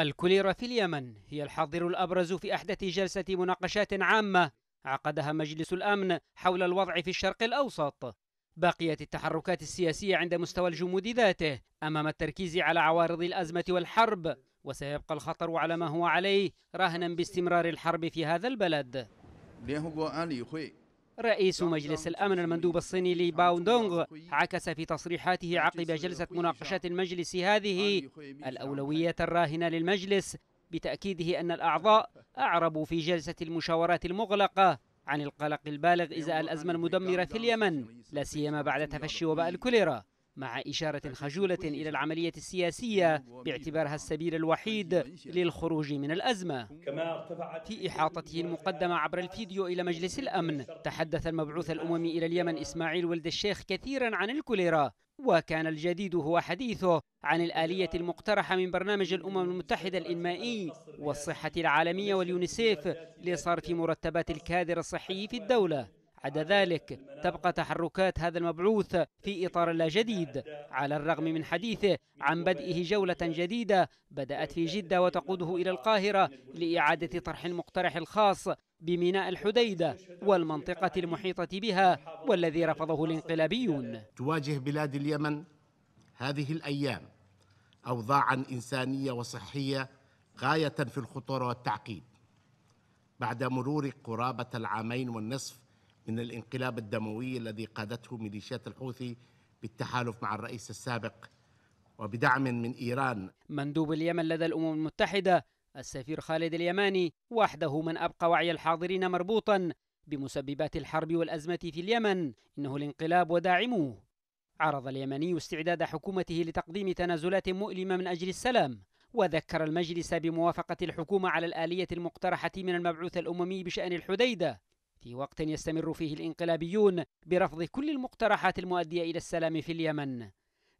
الكوليرا في اليمن هي الحاضر الأبرز في أحدث جلسة مناقشات عامة عقدها مجلس الأمن حول الوضع في الشرق الأوسط بقيت التحركات السياسية عند مستوى الجمود ذاته أمام التركيز على عوارض الأزمة والحرب وسيبقى الخطر على ما هو عليه رهنا باستمرار الحرب في هذا البلد رئيس مجلس الأمن المندوب الصيني لي باون دونغ عكس في تصريحاته عقب جلسة مناقشة المجلس هذه الأولوية الراهنة للمجلس بتأكيده أن الأعضاء أعربوا في جلسة المشاورات المغلقة عن القلق البالغ إزاء الأزمة المدمرة في اليمن لا سيما بعد تفشي وباء الكوليرا مع إشارة خجولة إلى العملية السياسية باعتبارها السبيل الوحيد للخروج من الأزمة في إحاطته المقدمة عبر الفيديو إلى مجلس الأمن تحدث المبعوث الأممي إلى اليمن إسماعيل ولد الشيخ كثيرا عن الكوليرا وكان الجديد هو حديثه عن الآلية المقترحة من برنامج الأمم المتحدة الإنمائي والصحة العالمية واليونيسيف لصرف مرتبات الكادر الصحي في الدولة بعد ذلك تبقى تحركات هذا المبعوث في إطار لا جديد على الرغم من حديثه عن بدئه جولة جديدة بدأت في جدة وتقوده إلى القاهرة لإعادة طرح المقترح الخاص بميناء الحديدة والمنطقة المحيطة بها والذي رفضه الانقلابيون تواجه بلاد اليمن هذه الأيام أوضاعا إنسانية وصحية غاية في الخطورة والتعقيد بعد مرور قرابة العامين والنصف من الانقلاب الدموي الذي قادته ميليشيات الحوثي بالتحالف مع الرئيس السابق وبدعم من إيران مندوب اليمن لدى الأمم المتحدة السفير خالد اليماني وحده من أبقى وعي الحاضرين مربوطا بمسببات الحرب والأزمة في اليمن إنه الانقلاب وداعموه عرض اليمني استعداد حكومته لتقديم تنازلات مؤلمة من أجل السلام وذكر المجلس بموافقة الحكومة على الآلية المقترحة من المبعوث الأممي بشأن الحديدة في وقت يستمر فيه الانقلابيون برفض كل المقترحات المؤدية إلى السلام في اليمن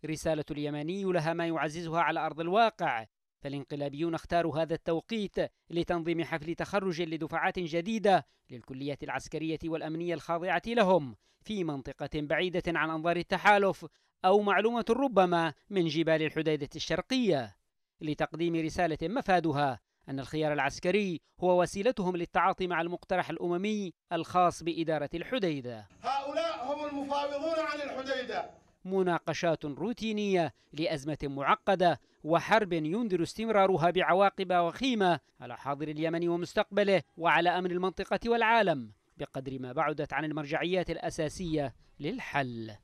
رسالة اليمني لها ما يعززها على أرض الواقع فالانقلابيون اختاروا هذا التوقيت لتنظيم حفل تخرج لدفعات جديدة للكليات العسكرية والأمنية الخاضعة لهم في منطقة بعيدة عن أنظار التحالف أو معلومة ربما من جبال الحديدة الشرقية لتقديم رسالة مفادها أن الخيار العسكري هو وسيلتهم للتعاطي مع المقترح الأممي الخاص بإدارة الحديدة هؤلاء هم المفاوضون عن الحديدة مناقشات روتينية لأزمة معقدة وحرب ينذر استمرارها بعواقب وخيمة على حاضر اليمن ومستقبله وعلى أمن المنطقة والعالم بقدر ما بعدت عن المرجعيات الأساسية للحل